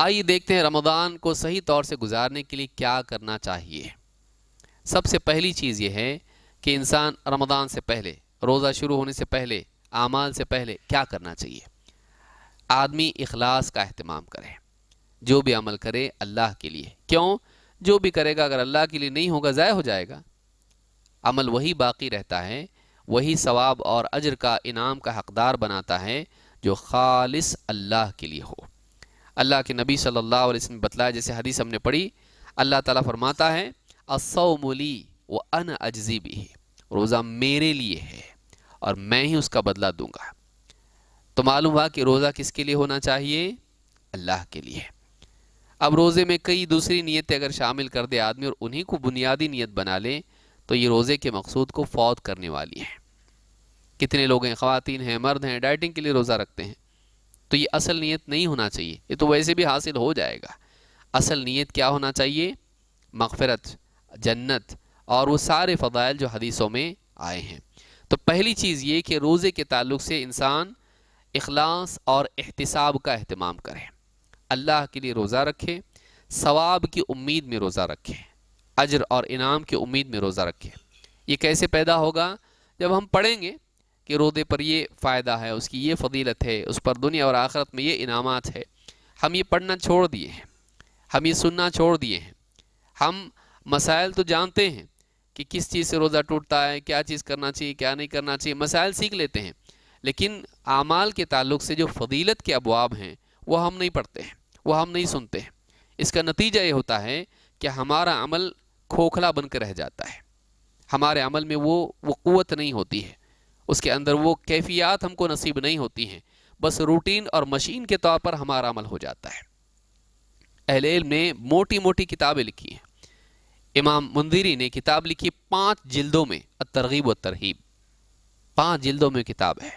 आइए देखते हैं रमज़ान को सही तौर से गुजारने के लिए क्या करना चाहिए सबसे पहली चीज़ यह है कि इंसान रमज़ान से पहले रोज़ा शुरू होने से पहले आमाल से पहले क्या करना चाहिए आदमी इखलास का अहतमाम करे जो भी अमल करे अल्लाह के लिए क्यों जो भी करेगा अगर अल्लाह के लिए नहीं होगा ज़ाय हो जाएगा अमल वही बाकी रहता है वही सवाब और अजर का इनाम का हकदार बनाता है जो खालिस अल्लाह के लिए हो अल्लाह के नबी सल्लल्लाहु अलैहि वसल्लम बतलाया जैसे हदीस हमने पढ़ी अल्लाह ताला फरमाता है असौमली व अन अजजी भी रोज़ा मेरे लिए है और मैं ही उसका बदला दूंगा तो मालूम हुआ कि रोज़ा किसके लिए होना चाहिए अल्लाह के लिए अब रोज़े में कई दूसरी नीयतें अगर शामिल कर दे आदमी और उन्हीं को बुनियादी नीयत बना ले तो ये रोज़े के मकसूद को फौत करने वाली है कितने लोग हैं ख़वान हैं मर्द हैं डाइटिंग के लिए रोज़ा रखते हैं तो ये असल नीयत नहीं होना चाहिए ये तो वैसे भी हासिल हो जाएगा असल नीयत क्या होना चाहिए मगफ़रत जन्नत और वो सारे फ़दाइल जो हदीसों में आए हैं तो पहली चीज़ ये कि रोज़े के ताल्लुक से इंसान अखलास और एहतसाब का अहतमाम करें अल्लाह के लिए रोज़ा रखें सवाब की उम्मीद में रोज़ा रखें अजर और इनाम की उम्मीद में रोज़ा रखें ये कैसे पैदा होगा जब हम पढ़ेंगे कि रोदे पर ये फ़ायदा है उसकी ये फ़दीलत है उस पर दुनिया और आखरत में ये इनामत है हम ये पढ़ना छोड़ दिए हैं हम ये सुनना छोड़ दिए हैं हम मसाइल तो जानते हैं कि किस चीज़ से रोज़ा टूटता है क्या चीज़ करना चाहिए क्या नहीं करना चाहिए मसाइल सीख लेते हैं लेकिन आमाल के ताल्लुक से जो फदीलत के अबवाब हैं वह हम नहीं पढ़ते हैं वह हम नहीं सुनते हैं इसका नतीजा ये होता है कि हमारा अमल खोखला बनकर रह जाता है हमारे अमल में वो वो क़वत नहीं होती है उसके अंदर वो कैफियात हमको नसीब नहीं होती हैं बस रूटीन और मशीन के तौर पर हमारा अमल हो जाता है अहल ने मोटी मोटी किताबें लिखी हैं इमाम मंदिरी ने किताब लिखी पाँच जिल्दों में तरगीब व तरहीब पाँच जिल्दों में किताब है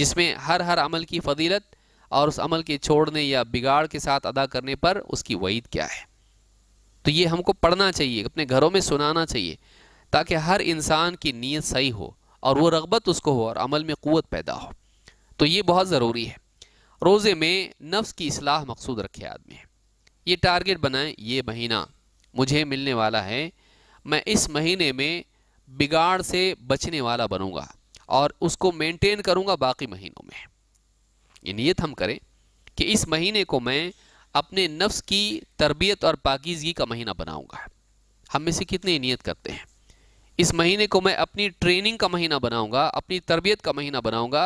जिसमें हर हर अमल की फजीलत और उस अमल के छोड़ने या बिगाड़ के साथ अदा करने पर उसकी वईद क्या है तो ये हमको पढ़ना चाहिए अपने घरों में सुनाना चाहिए ताकि हर इंसान की नीयत सही हो और वो रगबत उसको हो और अमल में क़वत पैदा हो तो ये बहुत ज़रूरी है रोज़े में नफ्स की असलाह मकसूद रखे आदमी ये टारगेट बनाएं ये महीना मुझे मिलने वाला है मैं इस महीने में बिगाड़ से बचने वाला बनूंगा और उसको मेंटेन करूंगा बाकी महीनों में ये नीयत हम करें कि इस महीने को मैं अपने नफ्स की तरबियत और पाकिजगी का महीना बनाऊंगा हम में से कितने नीयत करते हैं इस महीने को मैं अपनी ट्रेनिंग का महीना बनाऊंगा अपनी तरबियत का महीना बनाऊंगा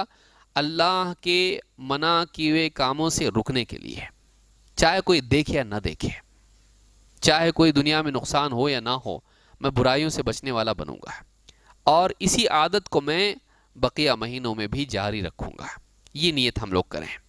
अल्लाह के मना किए हुए कामों से रुकने के लिए चाहे कोई देखे या ना देखे चाहे कोई दुनिया में नुकसान हो या ना हो मैं बुराइयों से बचने वाला बनूंगा और इसी आदत को मैं बकिया महीनों में भी जारी रखूँगा ये नीयत हम लोग करें